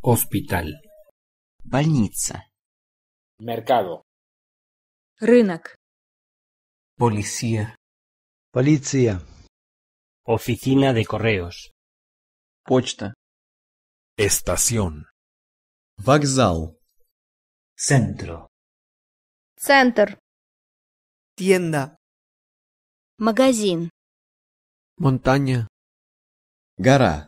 Hospital. Больница. Mercado. Рынок. Policía. Policía. Oficina de correos. Почта. Estación. Вокзал. Centro. Center. Tienda. Магазин. Montaña. Gara